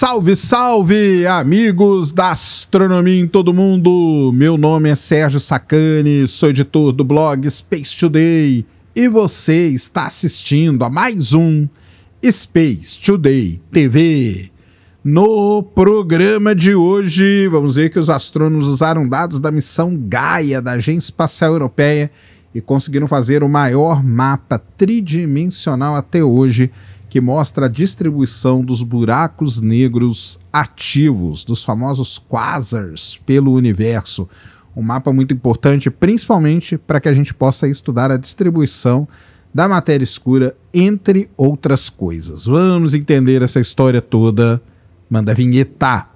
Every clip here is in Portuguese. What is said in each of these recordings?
Salve, salve, amigos da astronomia em todo mundo! Meu nome é Sérgio Sacani, sou editor do blog Space Today e você está assistindo a mais um Space Today TV. No programa de hoje, vamos ver que os astrônomos usaram dados da missão Gaia da Agência Espacial Europeia e conseguiram fazer o maior mapa tridimensional até hoje que mostra a distribuição dos buracos negros ativos, dos famosos quasars, pelo universo. Um mapa muito importante, principalmente para que a gente possa estudar a distribuição da matéria escura, entre outras coisas. Vamos entender essa história toda. Manda vinheta!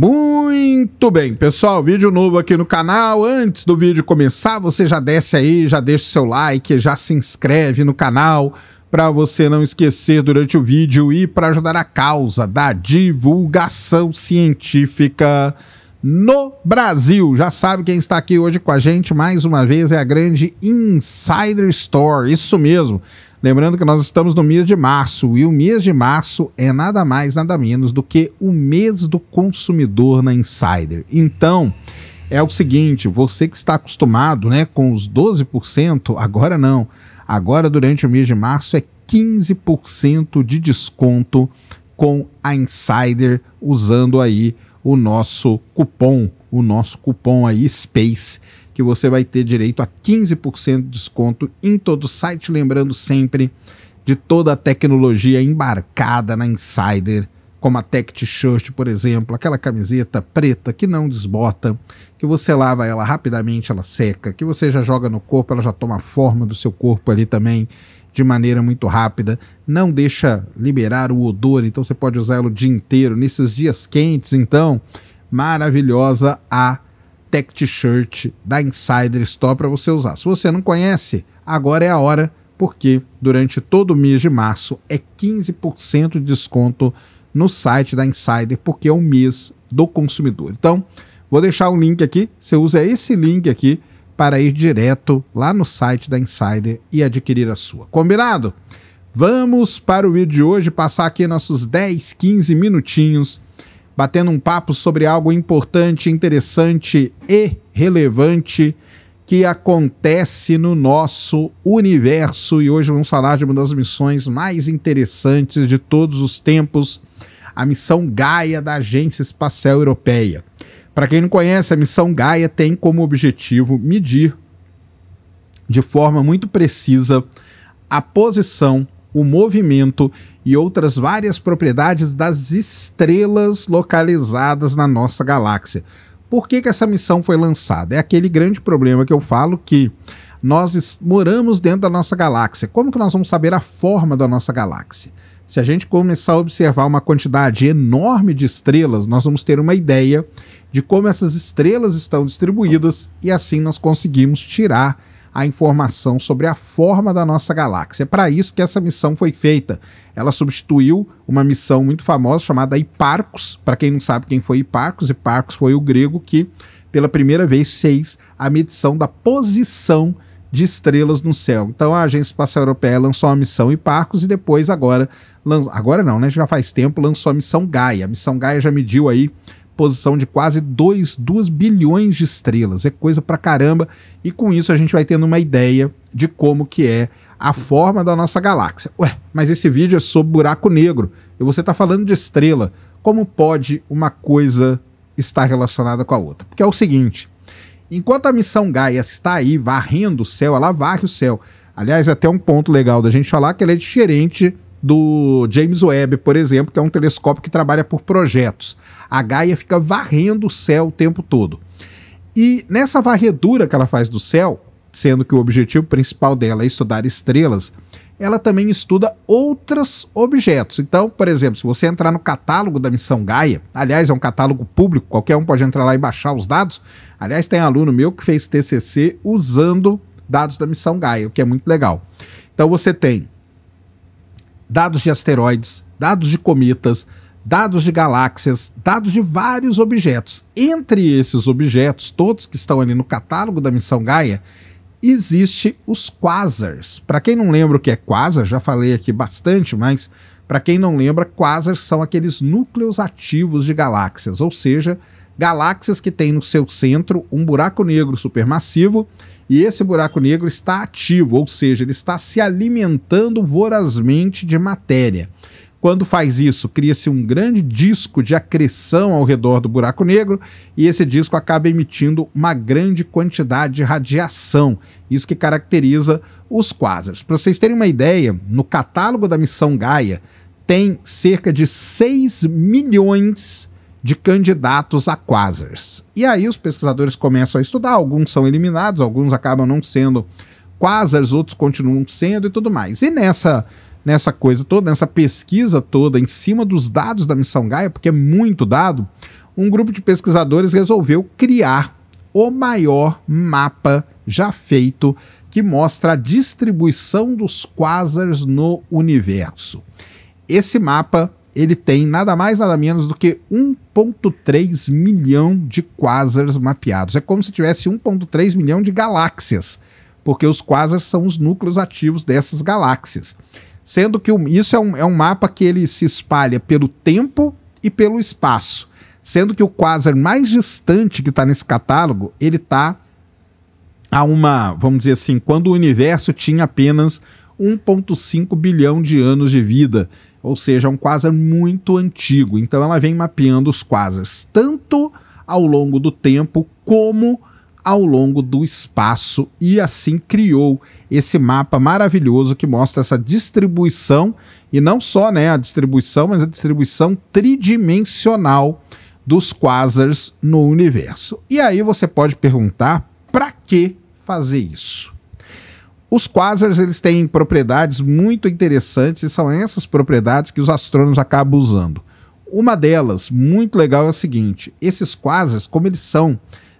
Muito bem, pessoal, vídeo novo aqui no canal. Antes do vídeo começar, você já desce aí, já deixa o seu like, já se inscreve no canal para você não esquecer durante o vídeo e para ajudar a causa da divulgação científica no Brasil. Já sabe quem está aqui hoje com a gente mais uma vez é a grande Insider Store. Isso mesmo. Lembrando que nós estamos no mês de março e o mês de março é nada mais, nada menos do que o mês do consumidor na Insider. Então, é o seguinte, você que está acostumado, né, com os 12%, agora não. Agora durante o mês de março é 15% de desconto com a Insider usando aí o nosso cupom, o nosso cupom aí SPACE, que você vai ter direito a 15% de desconto em todo o site, lembrando sempre de toda a tecnologia embarcada na Insider, como a Tech T-shirt, por exemplo, aquela camiseta preta que não desbota, que você lava ela rapidamente, ela seca, que você já joga no corpo, ela já toma forma do seu corpo ali também de maneira muito rápida, não deixa liberar o odor, então você pode usá-lo o dia inteiro. Nesses dias quentes, então, maravilhosa a Tech T-shirt da Insider Store para você usar. Se você não conhece, agora é a hora, porque durante todo o mês de março é 15% de desconto no site da Insider, porque é o mês do consumidor. Então, vou deixar o um link aqui. Você usa esse link aqui para ir direto lá no site da Insider e adquirir a sua. Combinado? Vamos para o vídeo de hoje, passar aqui nossos 10, 15 minutinhos batendo um papo sobre algo importante, interessante e relevante que acontece no nosso universo. E hoje vamos falar de uma das missões mais interessantes de todos os tempos, a missão Gaia da Agência Espacial Europeia. Para quem não conhece, a missão Gaia tem como objetivo medir de forma muito precisa a posição, o movimento e outras várias propriedades das estrelas localizadas na nossa galáxia. Por que, que essa missão foi lançada? É aquele grande problema que eu falo que nós moramos dentro da nossa galáxia. Como que nós vamos saber a forma da nossa galáxia? Se a gente começar a observar uma quantidade enorme de estrelas, nós vamos ter uma ideia de como essas estrelas estão distribuídas e assim nós conseguimos tirar a informação sobre a forma da nossa galáxia. É para isso que essa missão foi feita. Ela substituiu uma missão muito famosa chamada Hiparcos. Para quem não sabe quem foi Hiparcos, Hiparcos foi o grego que pela primeira vez fez a medição da posição de estrelas no céu. Então a Agência Espacial Europeia lançou a missão Hipparcos e depois agora, agora não, né, já faz tempo, lançou a missão Gaia. A missão Gaia já mediu aí posição de quase 2, bilhões de estrelas. É coisa pra caramba. E com isso a gente vai tendo uma ideia de como que é a forma da nossa galáxia. Ué, mas esse vídeo é sobre buraco negro. E você está falando de estrela. Como pode uma coisa estar relacionada com a outra? Porque é o seguinte, Enquanto a missão Gaia está aí varrendo o céu, ela varre o céu. Aliás, é até um ponto legal da gente falar que ela é diferente do James Webb, por exemplo, que é um telescópio que trabalha por projetos. A Gaia fica varrendo o céu o tempo todo. E nessa varredura que ela faz do céu, sendo que o objetivo principal dela é estudar estrelas, ela também estuda outros objetos. Então, por exemplo, se você entrar no catálogo da missão Gaia, aliás, é um catálogo público, qualquer um pode entrar lá e baixar os dados. Aliás, tem aluno meu que fez TCC usando dados da missão Gaia, o que é muito legal. Então, você tem dados de asteroides, dados de cometas, dados de galáxias, dados de vários objetos. Entre esses objetos, todos que estão ali no catálogo da missão Gaia, existe os quasars. Para quem não lembra o que é quasar, já falei aqui bastante, mas para quem não lembra, quasars são aqueles núcleos ativos de galáxias, ou seja, galáxias que têm no seu centro um buraco negro supermassivo e esse buraco negro está ativo, ou seja, ele está se alimentando vorazmente de matéria. Quando faz isso, cria-se um grande disco de acreção ao redor do buraco negro e esse disco acaba emitindo uma grande quantidade de radiação, isso que caracteriza os quasars. Para vocês terem uma ideia, no catálogo da missão Gaia tem cerca de 6 milhões de candidatos a quasars. E aí os pesquisadores começam a estudar, alguns são eliminados, alguns acabam não sendo quasars, outros continuam sendo e tudo mais. E nessa nessa coisa toda, nessa pesquisa toda, em cima dos dados da missão Gaia, porque é muito dado, um grupo de pesquisadores resolveu criar o maior mapa já feito que mostra a distribuição dos quasars no universo. Esse mapa ele tem nada mais nada menos do que 1.3 milhão de quasars mapeados. É como se tivesse 1.3 milhão de galáxias, porque os quasars são os núcleos ativos dessas galáxias. Sendo que isso é um, é um mapa que ele se espalha pelo tempo e pelo espaço. Sendo que o quasar mais distante que está nesse catálogo, ele está a uma, vamos dizer assim, quando o universo tinha apenas 1,5 bilhão de anos de vida, ou seja, é um quasar muito antigo. Então ela vem mapeando os quasars tanto ao longo do tempo como ao longo do espaço e assim criou esse mapa maravilhoso que mostra essa distribuição e não só né, a distribuição, mas a distribuição tridimensional dos quasars no universo. E aí você pode perguntar para que fazer isso? Os quasars eles têm propriedades muito interessantes e são essas propriedades que os astrônomos acabam usando. Uma delas, muito legal, é a seguinte: esses quasars, como eles são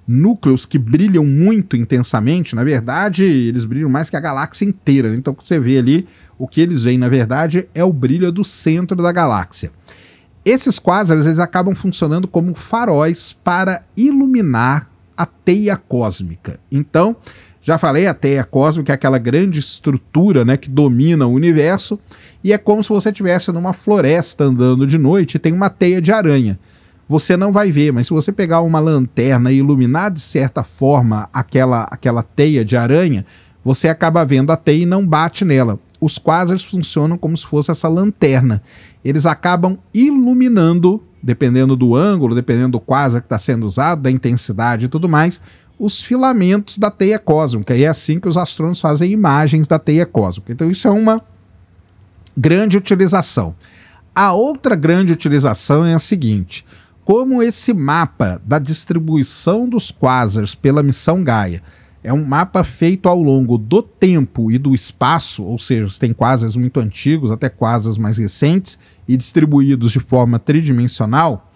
núcleos que brilham muito intensamente. Na verdade, eles brilham mais que a galáxia inteira. Né? Então, você vê ali, o que eles veem, na verdade, é o brilho do centro da galáxia. Esses quasars eles acabam funcionando como faróis para iluminar a teia cósmica. Então, já falei, a teia cósmica é aquela grande estrutura né, que domina o universo e é como se você estivesse numa floresta andando de noite e tem uma teia de aranha você não vai ver, mas se você pegar uma lanterna e iluminar de certa forma aquela, aquela teia de aranha, você acaba vendo a teia e não bate nela. Os quasars funcionam como se fosse essa lanterna. Eles acabam iluminando, dependendo do ângulo, dependendo do quasar que está sendo usado, da intensidade e tudo mais, os filamentos da teia cósmica. E é assim que os astrônomos fazem imagens da teia cósmica. Então, isso é uma grande utilização. A outra grande utilização é a seguinte: como esse mapa da distribuição dos quasars pela missão Gaia é um mapa feito ao longo do tempo e do espaço, ou seja, tem quasars muito antigos até quasars mais recentes e distribuídos de forma tridimensional,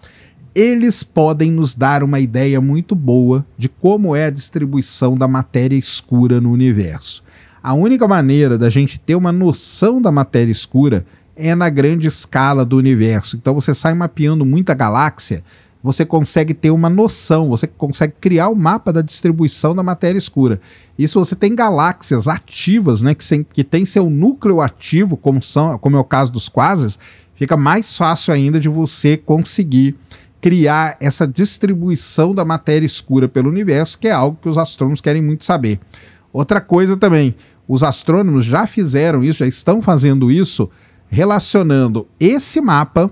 eles podem nos dar uma ideia muito boa de como é a distribuição da matéria escura no universo. A única maneira da gente ter uma noção da matéria escura é na grande escala do universo. Então você sai mapeando muita galáxia, você consegue ter uma noção, você consegue criar o um mapa da distribuição da matéria escura. E se você tem galáxias ativas, né, que, sem, que tem seu núcleo ativo, como, são, como é o caso dos quasars, fica mais fácil ainda de você conseguir criar essa distribuição da matéria escura pelo universo, que é algo que os astrônomos querem muito saber. Outra coisa também, os astrônomos já fizeram isso, já estão fazendo isso relacionando esse mapa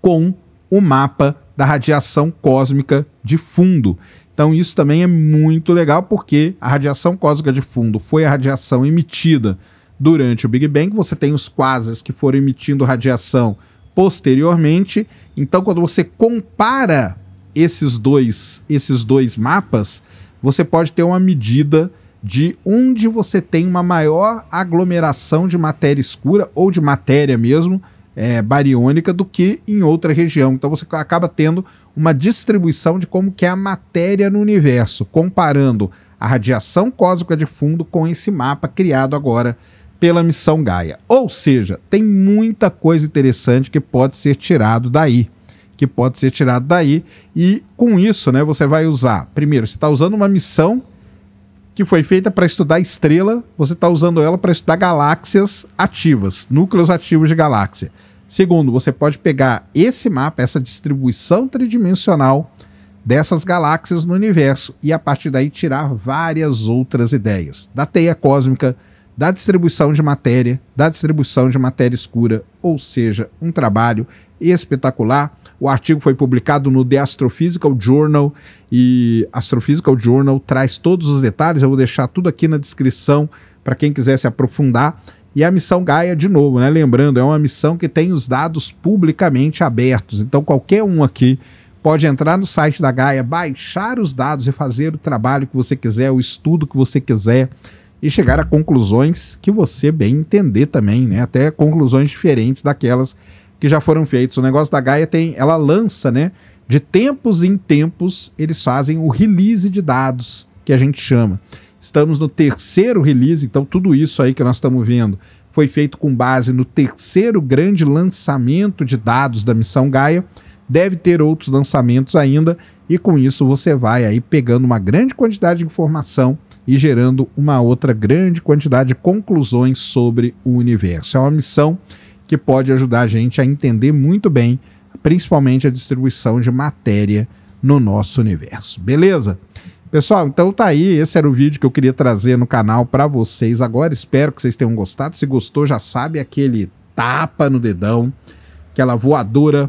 com o mapa da radiação cósmica de fundo. Então isso também é muito legal porque a radiação cósmica de fundo foi a radiação emitida durante o Big Bang, você tem os quasars que foram emitindo radiação posteriormente. Então quando você compara esses dois, esses dois mapas, você pode ter uma medida de onde você tem uma maior aglomeração de matéria escura ou de matéria mesmo é, bariônica do que em outra região. Então você acaba tendo uma distribuição de como que é a matéria no universo, comparando a radiação cósmica de fundo com esse mapa criado agora pela missão Gaia. Ou seja, tem muita coisa interessante que pode ser tirado daí, que pode ser tirado daí e com isso, né, você vai usar, primeiro, você está usando uma missão que foi feita para estudar estrela, você está usando ela para estudar galáxias ativas, núcleos ativos de galáxia. Segundo, você pode pegar esse mapa, essa distribuição tridimensional dessas galáxias no universo e a partir daí tirar várias outras ideias da teia cósmica, da distribuição de matéria, da distribuição de matéria escura, ou seja, um trabalho espetacular. O artigo foi publicado no The Astrophysical Journal e Astrophysical Journal traz todos os detalhes. Eu vou deixar tudo aqui na descrição para quem quiser se aprofundar. E a missão Gaia, de novo, né? Lembrando, é uma missão que tem os dados publicamente abertos. Então, qualquer um aqui pode entrar no site da Gaia, baixar os dados e fazer o trabalho que você quiser, o estudo que você quiser e chegar a conclusões que você bem entender também, né? Até conclusões diferentes daquelas que já foram feitas. O negócio da Gaia tem, ela lança, né? De tempos em tempos, eles fazem o release de dados, que a gente chama. Estamos no terceiro release, então tudo isso aí que nós estamos vendo foi feito com base no terceiro grande lançamento de dados da missão Gaia. Deve ter outros lançamentos ainda, e com isso você vai aí pegando uma grande quantidade de informação e gerando uma outra grande quantidade de conclusões sobre o universo. É uma missão que pode ajudar a gente a entender muito bem, principalmente a distribuição de matéria no nosso universo. Beleza? Pessoal, então tá aí. Esse era o vídeo que eu queria trazer no canal para vocês agora. Espero que vocês tenham gostado. Se gostou, já sabe aquele tapa no dedão, aquela voadora